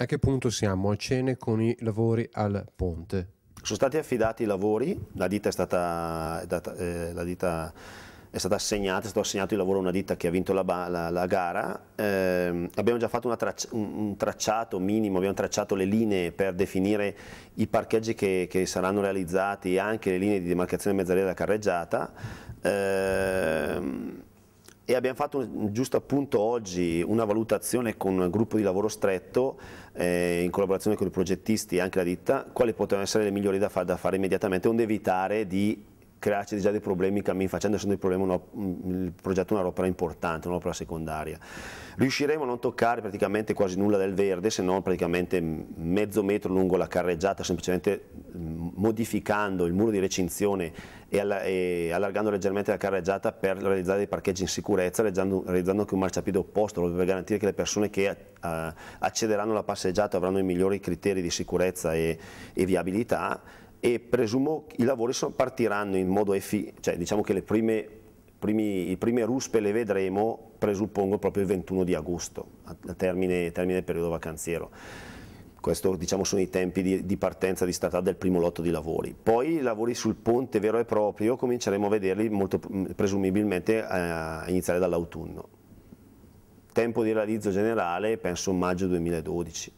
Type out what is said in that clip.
A che punto siamo? A cene con i lavori al ponte? Sono stati affidati i lavori, la ditta è stata, eh, la ditta è stata assegnata, è stato assegnato il lavoro a una ditta che ha vinto la, la, la gara, eh, abbiamo già fatto traccia, un, un, tracciato minimo, abbiamo tracciato le linee per definire i parcheggi che, che saranno realizzati e anche le linee di demarcazione mezz'aria della carreggiata. Eh, e abbiamo fatto giusto appunto oggi una valutazione con un gruppo di lavoro stretto eh, in collaborazione con i progettisti e anche la ditta, quali potevano essere le migliori da, fa da fare immediatamente onde evitare di crearci già dei problemi cammin facendo, essendo il, problema, mm, il progetto un'opera importante, un'opera secondaria. Riusciremo a non toccare praticamente quasi nulla del verde, se non praticamente mezzo metro lungo la carreggiata, semplicemente mm, modificando il muro di recinzione e, allargando leggermente la carreggiata per realizzare dei parcheggi in sicurezza, realizzando, anche un marciapiede opposto, per garantire che le persone che ah, accederanno alla passeggiata avranno i migliori criteri di sicurezza e, e viabilità e presumo i lavori partiranno in modo efficace, cioè diciamo che le prime, primi, prime ruspe le vedremo presuppongo proprio il 21 di agosto, a termine, termine, del periodo vacanziero. Questi diciamo, sono i tempi di, di partenza di statale del primo lotto di lavori. Poi i lavori sul ponte vero e proprio cominceremo a vederli molto mm, presumibilmente eh, a iniziare dall'autunno. Tempo di realizzo generale penso maggio 2012.